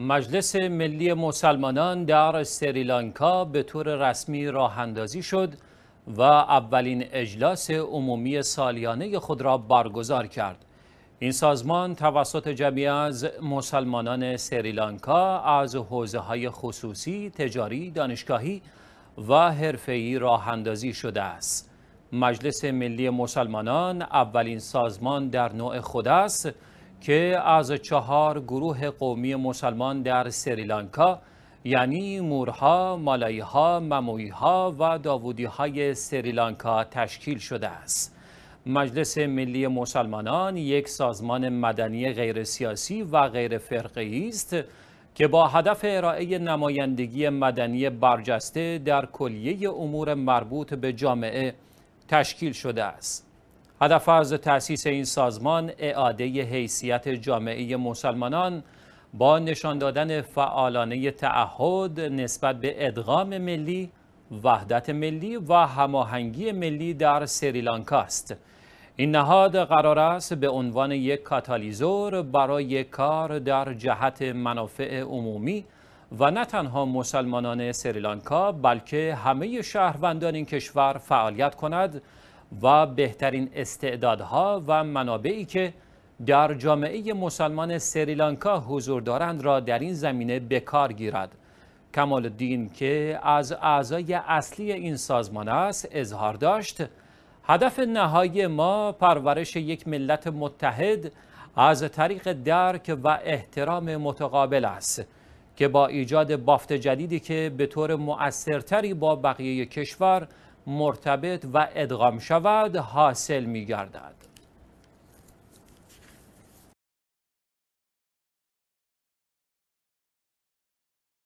مجلس ملی مسلمانان در سریلانکا به طور رسمی راه اندازی شد و اولین اجلاس عمومی سالیانه خود را برگزار کرد. این سازمان توسط جمعی از مسلمانان سریلانکا از حوزه های خصوصی، تجاری، دانشگاهی و حرفه‌ای راه اندازی شده است. مجلس ملی مسلمانان اولین سازمان در نوع خود است که از چهار گروه قومی مسلمان در سریلانکا یعنی مورها، مالاییها، ممویها و داوودیهای سریلانکا تشکیل شده است. مجلس ملی مسلمانان یک سازمان مدنی سیاسی و غیر فرقی است که با هدف ارائه نمایندگی مدنی برجسته در کلیه امور مربوط به جامعه تشکیل شده است. هدف از تأسیس این سازمان اعاده حیثیت جامعه مسلمانان با نشان دادن فعالانه تعهد نسبت به ادغام ملی، وحدت ملی و هماهنگی ملی در سریلانکا است. این نهاد قرار است به عنوان یک کاتالیزور برای کار در جهت منافع عمومی و نه تنها مسلمانان سریلانکا بلکه همه شهروندان این کشور فعالیت کند و بهترین استعدادها و منابعی که در جامعه مسلمان سریلانکا حضور دارند را در این زمینه بکار گیرد کمال دین که از اعضای اصلی این سازمان است اظهار داشت هدف نهایی ما پرورش یک ملت متحد از طریق درک و احترام متقابل است که با ایجاد بافت جدیدی که به طور مؤثرتری با بقیه کشور مرتبط و ادغام شود حاصل می گردد.